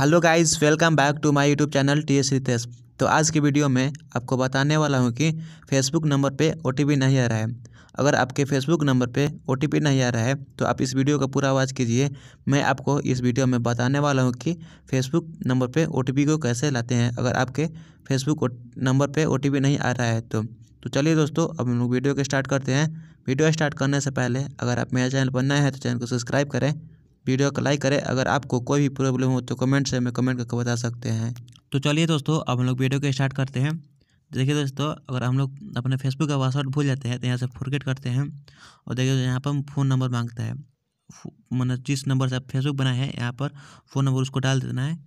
hello guys welcome back to my YouTube channel T S Ritesh तो आज की video में आपको बताने वाला हूँ कि फेसबुक नंबर पे ओ नहीं आ रहा है अगर आपके फेसबुक नंबर पे ओ नहीं आ रहा है तो आप इस वीडियो का पूरा आवाज़ कीजिए मैं आपको इस वीडियो में बताने वाला हूँ कि फेसबुक नंबर पे ओ को कैसे लाते हैं अगर आपके फेसबुक नंबर पर ओ नहीं आ रहा है तो तो चलिए दोस्तों अब हम लोग वीडियो को स्टार्ट करते हैं वीडियो स्टार्ट करने से पहले अगर आप मेरे चैनल पर नए हैं तो चैनल को सब्सक्राइब करें वीडियो को लाइक करें अगर आपको कोई भी प्रॉब्लम हो तो कमेंट से हमें कमेंट करके बता सकते हैं तो चलिए दोस्तों अब हम लोग वीडियो को स्टार्ट करते हैं देखिए दोस्तों अगर हम लोग अपने फेसबुक का पासवर्ड भूल जाते हैं तो यहाँ से फॉरगेट करते हैं और देखिए यहाँ पर फ़ोन नंबर मांगता है मतलब जिस नंबर से आप फेसबुक बनाए हैं यहाँ पर फ़ोन नंबर उसको डाल देना है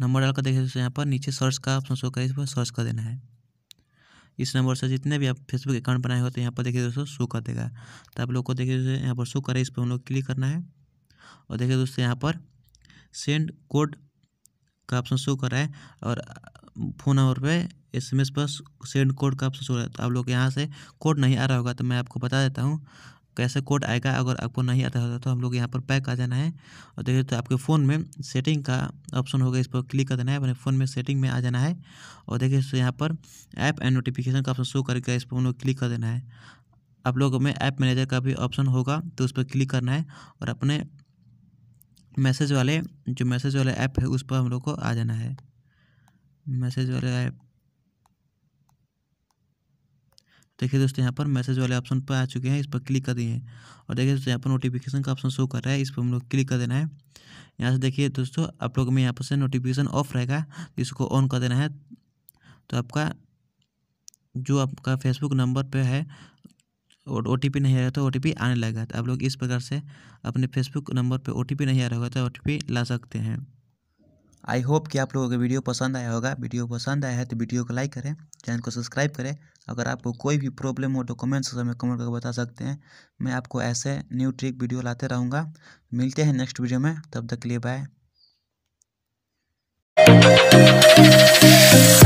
नंबर डालकर देखिए दोस्तों यहाँ पर नीचे सर्च का ऑप्शन शो करें इस पर सर्च कर देना है इस नंबर से जितने भी आप फेसबुक अकाउंट बनाए होते हैं यहाँ पर देखिए दोस्तों शो कर देगा तो आप लोग को देखिए दोस्तों यहाँ पर शो करें इस पर हम लोग क्लिक करना है और देखिए दोस्तों यहाँ पर सेंड कोड का ऑप्शन शो कर रहा है और फ़ोन नंबर पर एस एम एस पर सेंड कोड का ऑप्शन शो रहा है तो आप लोग यहाँ से कोड नहीं आ रहा होगा तो मैं आपको बता देता हूँ कैसे कोड आएगा अगर आपको नहीं आता होता तो हम लोग यहाँ पर पैक आ जाना है और देखिए तो आपके फ़ोन में सेटिंग का ऑप्शन होगा इस पर क्लिक कर देना है अपने फ़ोन में सेटिंग में आ जाना है और देखिए तो यहाँ पर ऐप एंड नोटिफिकेशन का ऑप्शन शो करके इस पर हम लोग क्लिक कर देना है आप लोगों में ऐप मैनेजर का भी ऑप्शन होगा तो उस पर क्लिक करना है और अपने मैसेज वाले जो मैसेज वाले ऐप है उस पर हम लोग को आ जाना है मैसेज वाले ऐप देखिए दोस्तों यहाँ पर मैसेज वाले ऑप्शन पर आ चुके हैं इस पर क्लिक कर दिए हैं और देखिए दोस्तों यहाँ पर नोटिफिकेशन का ऑप्शन शो कर रहा है इस पर हम लोग क्लिक कर देना है यहाँ से देखिए दोस्तों आप लोग में यहाँ पर से नोटिफिकेशन ऑफ रहेगा इसको ऑन कर देना है तो आपका जो आपका फेसबुक नंबर पर है और ओ नहीं आ रहा तो ओ आने लगा तो आप लोग इस प्रकार से अपने फेसबुक नंबर पर ओ नहीं आ रहा होगा तो ओ ला सकते हैं आई होप कि आप लोगों को वीडियो पसंद आया होगा वीडियो पसंद आया है तो वीडियो को लाइक करें चैनल को सब्सक्राइब करें अगर आपको कोई भी प्रॉब्लम हो तो कमेंट सेक्शन में कमेंट करके बता सकते हैं मैं आपको ऐसे न्यू ट्रिक वीडियो लाते रहूँगा मिलते हैं नेक्स्ट वीडियो में तब तक के लिए बाय